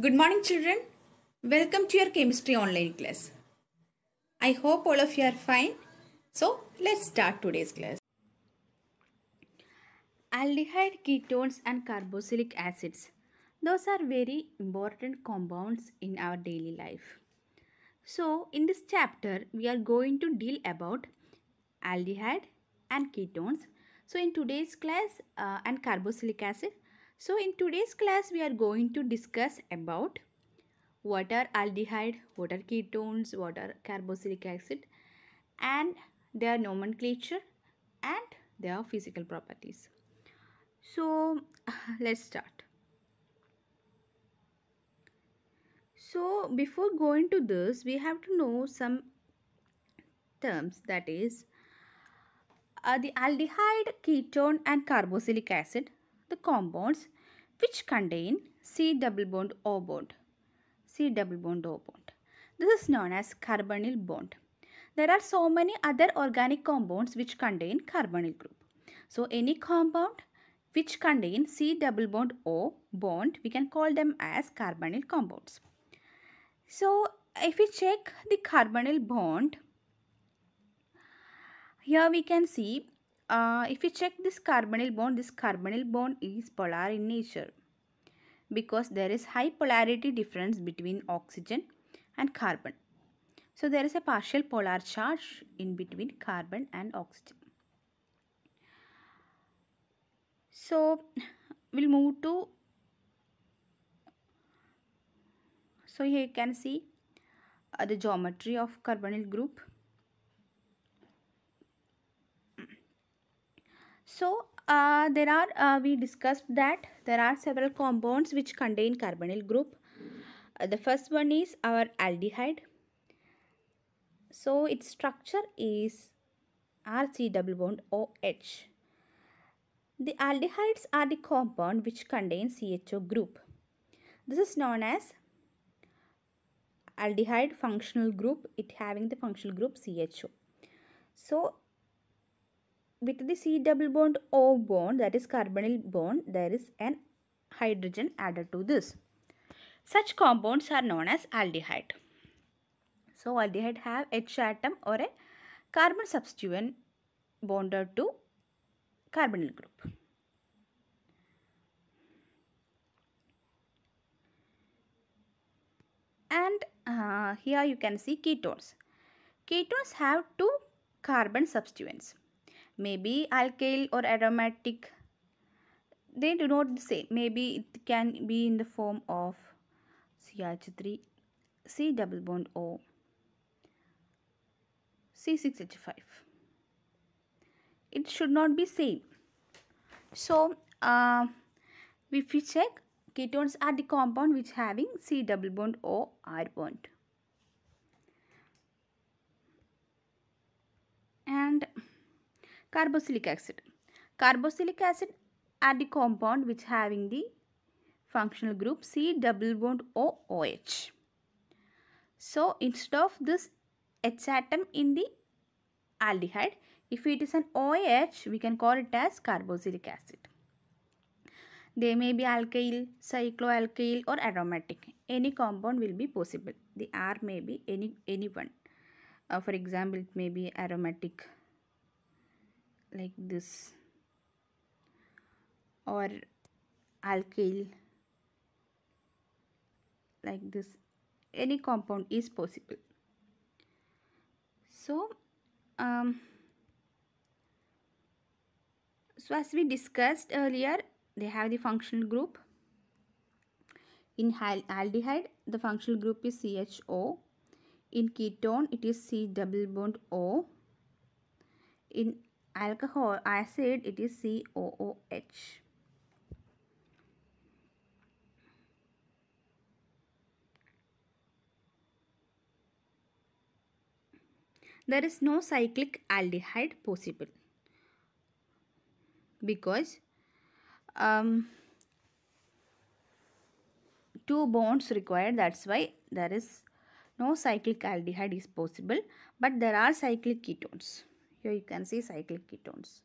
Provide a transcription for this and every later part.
Good morning children. Welcome to your chemistry online class. I hope all of you are fine. So let's start today's class. Aldehyde ketones and carboxylic acids. Those are very important compounds in our daily life. So in this chapter we are going to deal about aldehyde and ketones. So in today's class uh, and carboxylic acid so in today's class we are going to discuss about what are aldehyde, what are ketones, what are carboxylic acid and their nomenclature and their physical properties. So let's start. So before going to this we have to know some terms that is uh, the aldehyde, ketone and carboxylic acid the compounds which contain C double bond O bond. C double bond O bond. This is known as carbonyl bond. There are so many other organic compounds which contain carbonyl group. So any compound which contain C double bond O bond we can call them as carbonyl compounds. So if we check the carbonyl bond here we can see if you check this carbonyl bond, this carbonyl bond is polar in nature because there is high polarity difference between oxygen and carbon. So there is a partial polar charge in between carbon and oxygen. So we'll move to so here you can see uh, the geometry of carbonyl group So uh, there are uh, we discussed that there are several compounds which contain carbonyl group. Uh, the first one is our aldehyde. So its structure is RC double bond OH. The aldehydes are the compound which contains CHO group. This is known as aldehyde functional group. It having the functional group CHO. So with the C double bond O bond that is carbonyl bond there is an hydrogen added to this. Such compounds are known as aldehyde. So aldehyde have H atom or a carbon substituent bonded to carbonyl group. And uh, here you can see ketones. Ketones have two carbon substituents maybe alkyl or aromatic they do not the same maybe it can be in the form of CH3 C double bond O C6H5 it should not be same so uh, if we check ketones are the compound which having C double bond or R bond and carboxylic acid. Carboxylic acid are the compound which having the functional group C double bond O OH. So instead of this H atom in the aldehyde, if it is an OH, we can call it as carboxylic acid. They may be alkyl, cycloalkyl or aromatic. Any compound will be possible. The R may be any, any one. Uh, for example, it may be aromatic like this or alkyl like this any compound is possible so um, so as we discussed earlier they have the functional group in aldehyde the functional group is CHO in ketone it is C double bond O in alcohol acid it is COOH. There is no cyclic aldehyde possible because um, two bonds required that's why there is no cyclic aldehyde is possible but there are cyclic ketones. Here you can see cyclic ketones.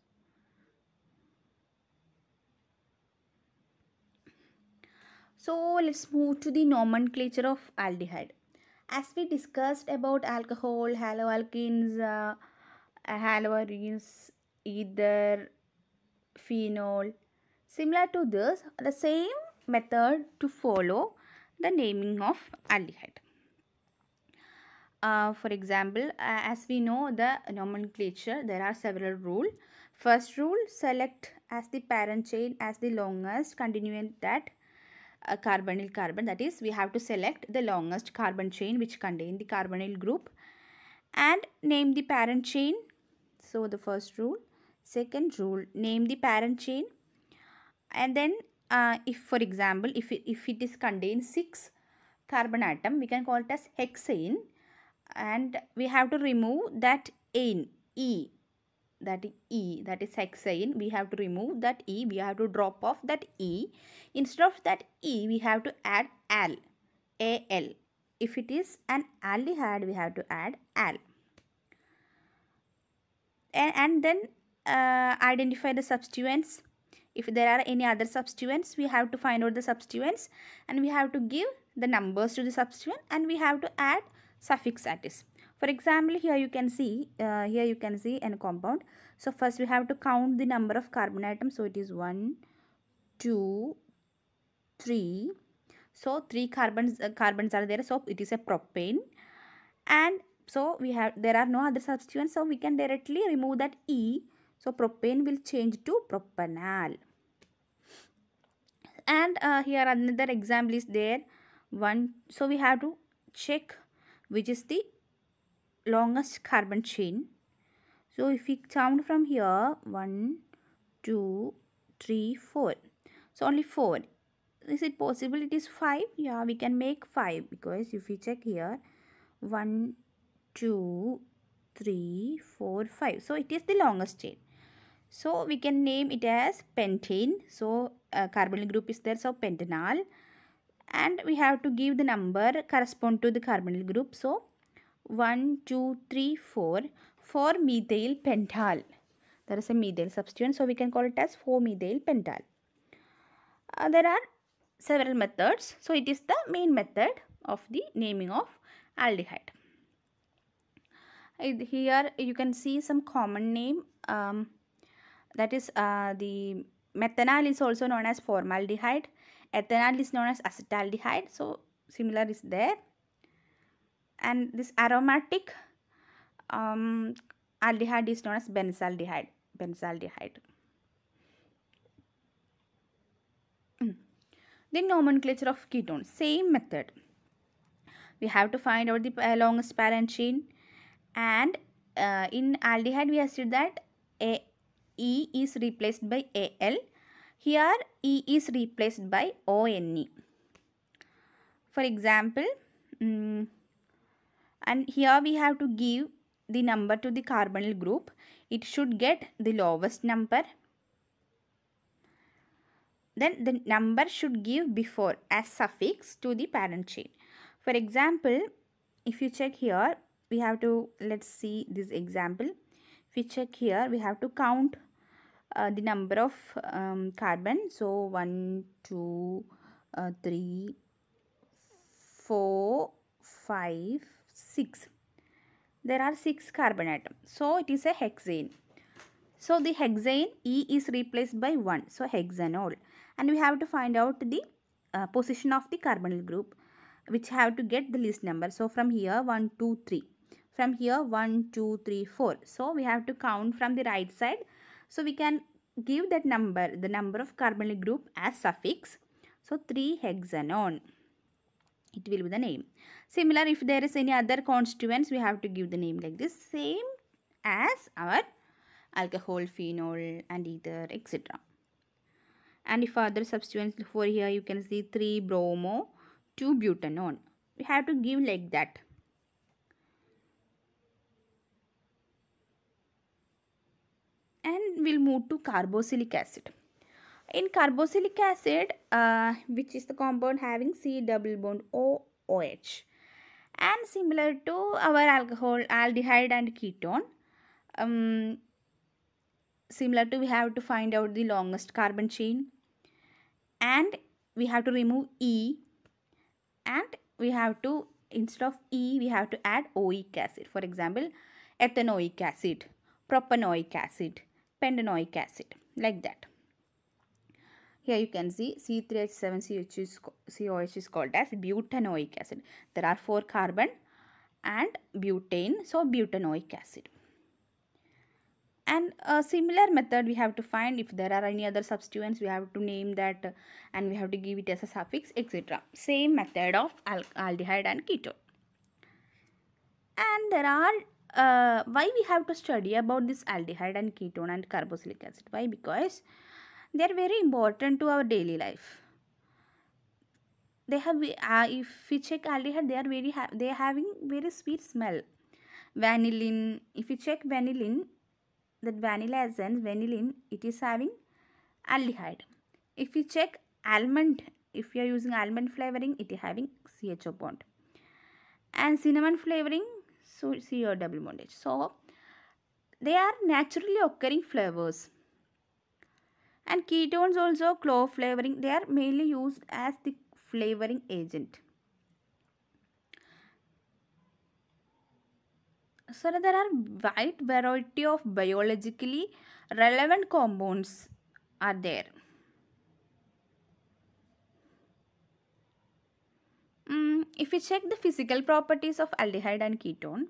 So let's move to the nomenclature of aldehyde. As we discussed about alcohol, haloalkenes, uh, haloarenes, ether, phenol. Similar to this, the same method to follow the naming of aldehyde. Uh, for example, uh, as we know the nomenclature, there are several rule. First rule, select as the parent chain as the longest continuing that uh, carbonyl carbon. That is, we have to select the longest carbon chain which contain the carbonyl group and name the parent chain. So, the first rule. Second rule, name the parent chain. And then, uh, if for example, if it, if it is contain 6 carbon atom, we can call it as hexane and we have to remove that in e that e that is hexane we have to remove that e we have to drop off that e instead of that e we have to add al al if it is an aldehyde we have to add al and, and then uh, identify the substituents if there are any other substituents we have to find out the substituents and we have to give the numbers to the substituent and we have to add suffix attis. For example, here you can see, uh, here you can see an compound. So first we have to count the number of carbon atoms. So it is 1, 2, 3. So 3 carbons, uh, carbons are there. So it is a propane. And so we have, there are no other substituents. So we can directly remove that E. So propane will change to propanal. And uh, here another example is there. One. So we have to check which is the longest carbon chain. So if we count from here, 1, 2, 3, 4. So only 4. Is it possible it is 5? Yeah, we can make 5 because if we check here, 1, 2, 3, 4, 5. So it is the longest chain. So we can name it as pentane. So uh, carbonyl group is there, so pentanal and we have to give the number correspond to the carbonyl group so 1 2 3 4 4 methyl pentyl there is a methyl substituent so we can call it as 4 methyl pentyl uh, there are several methods so it is the main method of the naming of aldehyde here you can see some common name um, that is uh, the methanol is also known as formaldehyde ethanol is known as acetaldehyde so similar is there and this aromatic um, aldehyde is known as benzaldehyde benzaldehyde hmm. the nomenclature of ketones same method we have to find out the uh, longest parent chain and uh, in aldehyde we have said that a e is replaced by al here E is replaced by ONE. For example, um, and here we have to give the number to the carbonyl group. It should get the lowest number. Then the number should give before as suffix to the parent chain. For example, if you check here, we have to, let's see this example. If you check here, we have to count uh, the number of um, carbon so 1 2 uh, 3 4 5 6 there are 6 carbon atoms so it is a hexane so the hexane E is replaced by 1 so hexanol and we have to find out the uh, position of the carbonyl group which have to get the list number so from here 1 2 3 from here 1 2 3 4 so we have to count from the right side so we can give that number, the number of carbonyl group as suffix. So 3 hexanone. It will be the name. Similar if there is any other constituents we have to give the name like this. Same as our alcohol, phenol and ether etc. And if other substituents for here you can see 3 bromo, 2 butanone. We have to give like that and we'll move to carboxylic acid in carboxylic acid uh, which is the compound having c double bond o oh and similar to our alcohol aldehyde and ketone um, similar to we have to find out the longest carbon chain and we have to remove e and we have to instead of e we have to add oic acid for example ethanoic acid propanoic acid pendanoic acid like that. Here you can see C3H7COH is, COH is called as butanoic acid. There are 4 carbon and butane, so butanoic acid. And a similar method we have to find if there are any other substituents we have to name that and we have to give it as a suffix etc. Same method of aldehyde and ketone. And there are uh, why we have to study about this aldehyde and ketone and carboxylic acid? Why? Because they are very important to our daily life. They have, uh, if we check aldehyde, they are very, ha they are having very sweet smell. Vanillin, if you check vanillin, that vanilla essence, vanillin, it is having aldehyde. If you check almond, if you are using almond flavoring, it is having CHO bond. And cinnamon flavoring, so, C or double bondage. So, they are naturally occurring flavors. And ketones also clove flavoring, they are mainly used as the flavoring agent. So, there are wide variety of biologically relevant compounds are there. Mm, if we check the physical properties of aldehyde and ketone,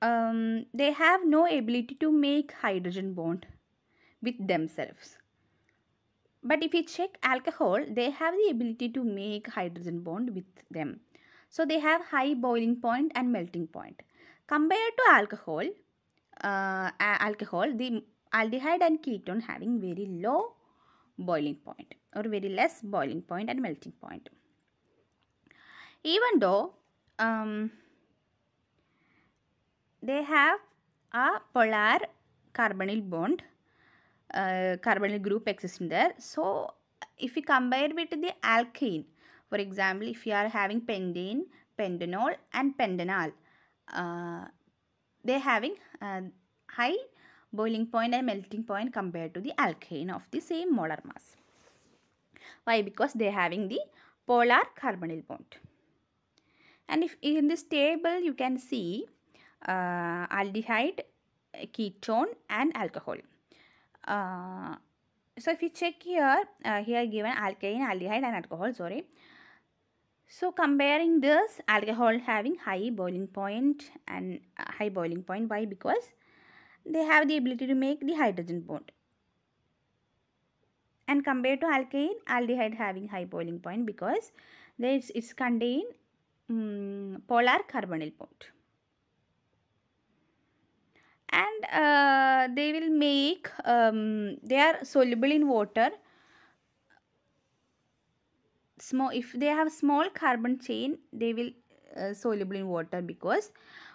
um, they have no ability to make hydrogen bond with themselves. But if we check alcohol, they have the ability to make hydrogen bond with them. So they have high boiling point and melting point. Compared to alcohol, uh, alcohol, the aldehyde and ketone having very low boiling point or very less boiling point and melting point even though um, they have a polar carbonyl bond uh, carbonyl group exists there so if we compare with the alkane for example if you are having pentane pentanol and pentanol uh, they having uh, high boiling point and melting point compared to the alkane of the same molar mass why because they having the polar carbonyl bond and if in this table you can see uh, aldehyde ketone and alcohol uh, so if you check here uh, here given alkane aldehyde and alcohol sorry so comparing this alcohol having high boiling point and uh, high boiling point why because they have the ability to make the hydrogen bond and compared to alkane aldehyde having high boiling point because there is it's contain polar carbonyl bond and uh, they will make um, they are soluble in water small if they have small carbon chain they will uh, soluble in water because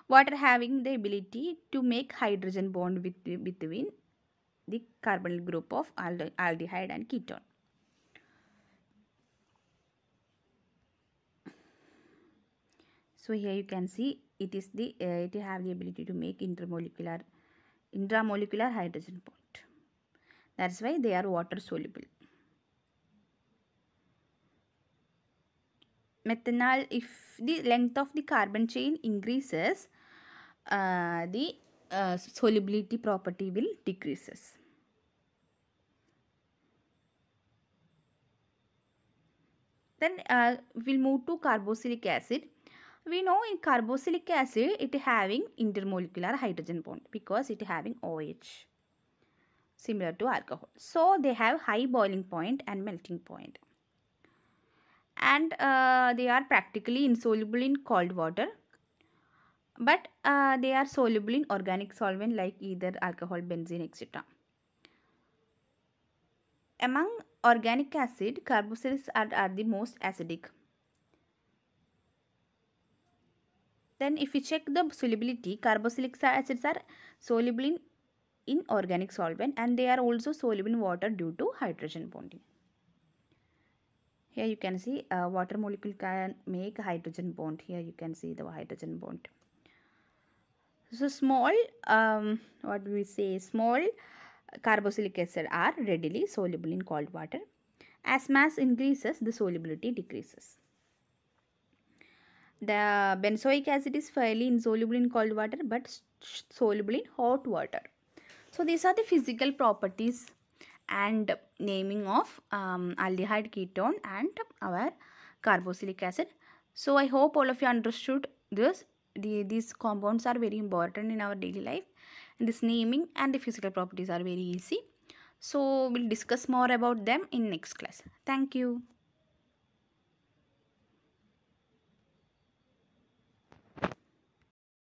water having the ability to make hydrogen bond with, between the carbonyl group of aldehyde and ketone so here you can see it is the uh, it have the ability to make intermolecular intramolecular hydrogen bond that's why they are water soluble methanol if the length of the carbon chain increases uh, the uh, solubility property will decreases then uh, we'll move to carboxylic acid we know in carboxylic acid it having intermolecular hydrogen bond because it having OH similar to alcohol. So they have high boiling point and melting point. And uh, they are practically insoluble in cold water. But uh, they are soluble in organic solvent like either alcohol, benzene, etc. Among organic acid, carboxylics are, are the most acidic Then if you check the solubility, carboxylic acids are soluble in inorganic solvent and they are also soluble in water due to hydrogen bonding. Here you can see uh, water molecule can make hydrogen bond. Here you can see the hydrogen bond. So small, um, what we say, small carboxylic acid are readily soluble in cold water. As mass increases, the solubility decreases. The benzoic acid is fairly insoluble in cold water but soluble in hot water. So these are the physical properties and naming of um, aldehyde ketone and our carboxylic acid. So I hope all of you understood this. The, these compounds are very important in our daily life. And this naming and the physical properties are very easy. So we'll discuss more about them in next class. Thank you.